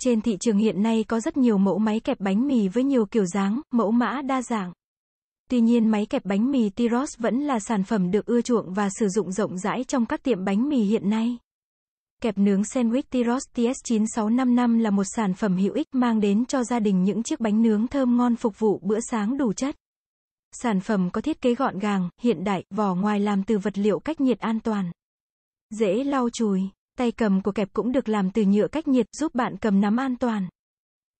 Trên thị trường hiện nay có rất nhiều mẫu máy kẹp bánh mì với nhiều kiểu dáng, mẫu mã đa dạng. Tuy nhiên máy kẹp bánh mì Tiros vẫn là sản phẩm được ưa chuộng và sử dụng rộng rãi trong các tiệm bánh mì hiện nay. Kẹp nướng sandwich Tiros TS9655 là một sản phẩm hữu ích mang đến cho gia đình những chiếc bánh nướng thơm ngon phục vụ bữa sáng đủ chất. Sản phẩm có thiết kế gọn gàng, hiện đại, vỏ ngoài làm từ vật liệu cách nhiệt an toàn. Dễ lau chùi. Tay cầm của kẹp cũng được làm từ nhựa cách nhiệt, giúp bạn cầm nắm an toàn.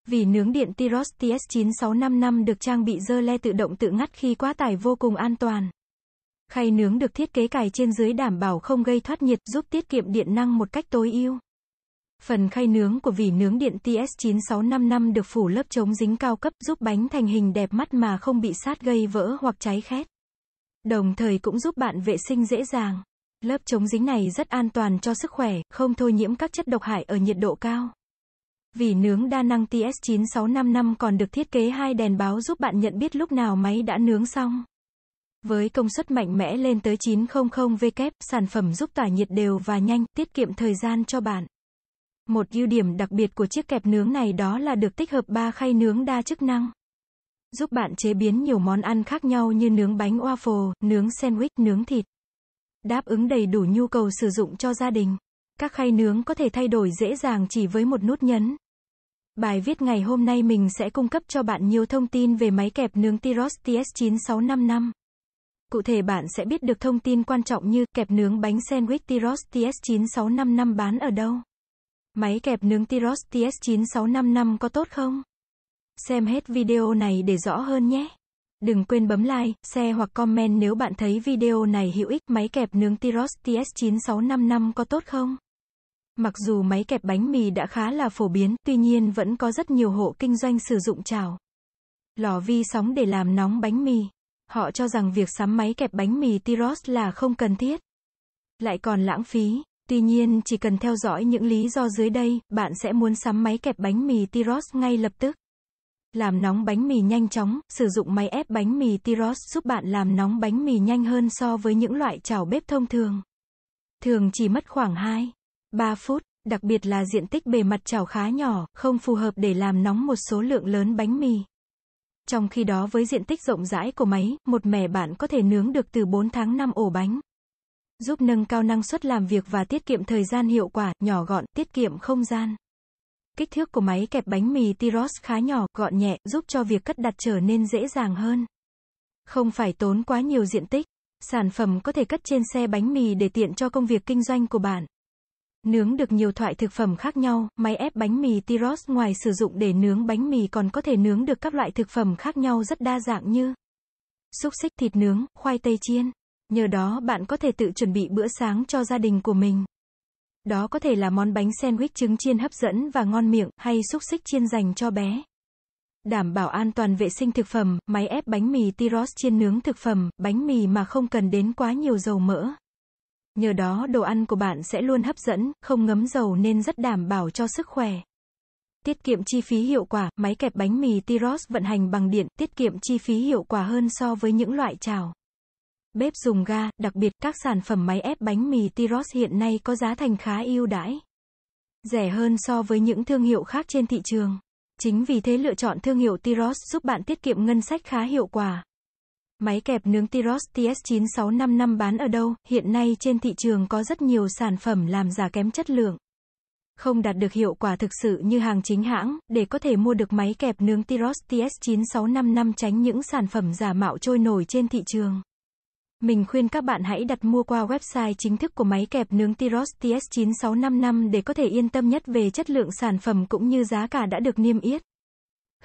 Vì nướng điện Tyros TS9655 được trang bị dơ le tự động tự ngắt khi quá tải vô cùng an toàn. Khay nướng được thiết kế cài trên dưới đảm bảo không gây thoát nhiệt, giúp tiết kiệm điện năng một cách tối ưu. Phần khay nướng của vỉ nướng điện TS9655 được phủ lớp chống dính cao cấp giúp bánh thành hình đẹp mắt mà không bị sát gây vỡ hoặc cháy khét. Đồng thời cũng giúp bạn vệ sinh dễ dàng. Lớp chống dính này rất an toàn cho sức khỏe, không thôi nhiễm các chất độc hại ở nhiệt độ cao. Vì nướng đa năng TS9655 còn được thiết kế hai đèn báo giúp bạn nhận biết lúc nào máy đã nướng xong. Với công suất mạnh mẽ lên tới 900W, sản phẩm giúp tỏa nhiệt đều và nhanh, tiết kiệm thời gian cho bạn. Một ưu điểm đặc biệt của chiếc kẹp nướng này đó là được tích hợp 3 khay nướng đa chức năng. Giúp bạn chế biến nhiều món ăn khác nhau như nướng bánh waffle, nướng sandwich, nướng thịt đáp ứng đầy đủ nhu cầu sử dụng cho gia đình. Các khay nướng có thể thay đổi dễ dàng chỉ với một nút nhấn. Bài viết ngày hôm nay mình sẽ cung cấp cho bạn nhiều thông tin về máy kẹp nướng Tiros TS9655. Cụ thể bạn sẽ biết được thông tin quan trọng như kẹp nướng bánh sandwich Tiros TS9655 bán ở đâu. Máy kẹp nướng Tiros TS9655 có tốt không? Xem hết video này để rõ hơn nhé. Đừng quên bấm like, share hoặc comment nếu bạn thấy video này hữu ích. Máy kẹp nướng Tiros TS9655 có tốt không? Mặc dù máy kẹp bánh mì đã khá là phổ biến, tuy nhiên vẫn có rất nhiều hộ kinh doanh sử dụng chảo. Lò vi sóng để làm nóng bánh mì. Họ cho rằng việc sắm máy kẹp bánh mì Tiros là không cần thiết. Lại còn lãng phí. Tuy nhiên, chỉ cần theo dõi những lý do dưới đây, bạn sẽ muốn sắm máy kẹp bánh mì Tiros ngay lập tức. Làm nóng bánh mì nhanh chóng, sử dụng máy ép bánh mì Tiros giúp bạn làm nóng bánh mì nhanh hơn so với những loại chảo bếp thông thường. Thường chỉ mất khoảng 2, 3 phút, đặc biệt là diện tích bề mặt chảo khá nhỏ, không phù hợp để làm nóng một số lượng lớn bánh mì. Trong khi đó với diện tích rộng rãi của máy, một mẻ bạn có thể nướng được từ 4 tháng 5 ổ bánh. Giúp nâng cao năng suất làm việc và tiết kiệm thời gian hiệu quả, nhỏ gọn, tiết kiệm không gian. Kích thước của máy kẹp bánh mì Tiros khá nhỏ, gọn nhẹ, giúp cho việc cất đặt trở nên dễ dàng hơn. Không phải tốn quá nhiều diện tích. Sản phẩm có thể cất trên xe bánh mì để tiện cho công việc kinh doanh của bạn. Nướng được nhiều loại thực phẩm khác nhau, máy ép bánh mì Tiros ngoài sử dụng để nướng bánh mì còn có thể nướng được các loại thực phẩm khác nhau rất đa dạng như xúc xích thịt nướng, khoai tây chiên. Nhờ đó bạn có thể tự chuẩn bị bữa sáng cho gia đình của mình đó có thể là món bánh sandwich trứng chiên hấp dẫn và ngon miệng, hay xúc xích chiên dành cho bé. Đảm bảo an toàn vệ sinh thực phẩm, máy ép bánh mì Tiros chiên nướng thực phẩm, bánh mì mà không cần đến quá nhiều dầu mỡ. Nhờ đó đồ ăn của bạn sẽ luôn hấp dẫn, không ngấm dầu nên rất đảm bảo cho sức khỏe. Tiết kiệm chi phí hiệu quả, máy kẹp bánh mì Tiros vận hành bằng điện, tiết kiệm chi phí hiệu quả hơn so với những loại chảo bếp dùng ga, đặc biệt các sản phẩm máy ép bánh mì Tiros hiện nay có giá thành khá ưu đãi. Rẻ hơn so với những thương hiệu khác trên thị trường. Chính vì thế lựa chọn thương hiệu Tiros giúp bạn tiết kiệm ngân sách khá hiệu quả. Máy kẹp nướng Tiros TS9655 bán ở đâu? Hiện nay trên thị trường có rất nhiều sản phẩm làm giả kém chất lượng. Không đạt được hiệu quả thực sự như hàng chính hãng, để có thể mua được máy kẹp nướng Tiros TS9655 tránh những sản phẩm giả mạo trôi nổi trên thị trường. Mình khuyên các bạn hãy đặt mua qua website chính thức của máy kẹp nướng Tyros TS9655 để có thể yên tâm nhất về chất lượng sản phẩm cũng như giá cả đã được niêm yết.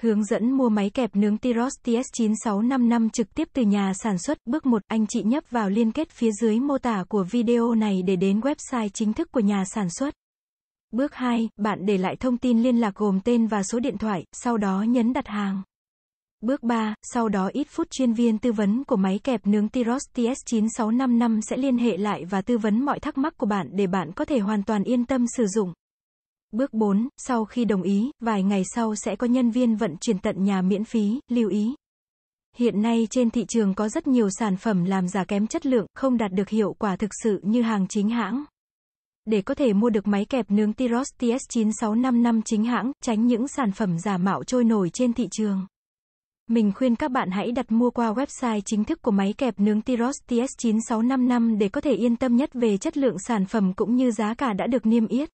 Hướng dẫn mua máy kẹp nướng Tyros TS9655 trực tiếp từ nhà sản xuất. Bước 1, anh chị nhấp vào liên kết phía dưới mô tả của video này để đến website chính thức của nhà sản xuất. Bước 2, bạn để lại thông tin liên lạc gồm tên và số điện thoại, sau đó nhấn đặt hàng. Bước 3, sau đó ít phút chuyên viên tư vấn của máy kẹp nướng Tiros TS9655 sẽ liên hệ lại và tư vấn mọi thắc mắc của bạn để bạn có thể hoàn toàn yên tâm sử dụng. Bước 4, sau khi đồng ý, vài ngày sau sẽ có nhân viên vận chuyển tận nhà miễn phí, lưu ý. Hiện nay trên thị trường có rất nhiều sản phẩm làm giả kém chất lượng, không đạt được hiệu quả thực sự như hàng chính hãng. Để có thể mua được máy kẹp nướng Tiros TS9655 chính hãng, tránh những sản phẩm giả mạo trôi nổi trên thị trường. Mình khuyên các bạn hãy đặt mua qua website chính thức của máy kẹp nướng Tyros TS9655 để có thể yên tâm nhất về chất lượng sản phẩm cũng như giá cả đã được niêm yết.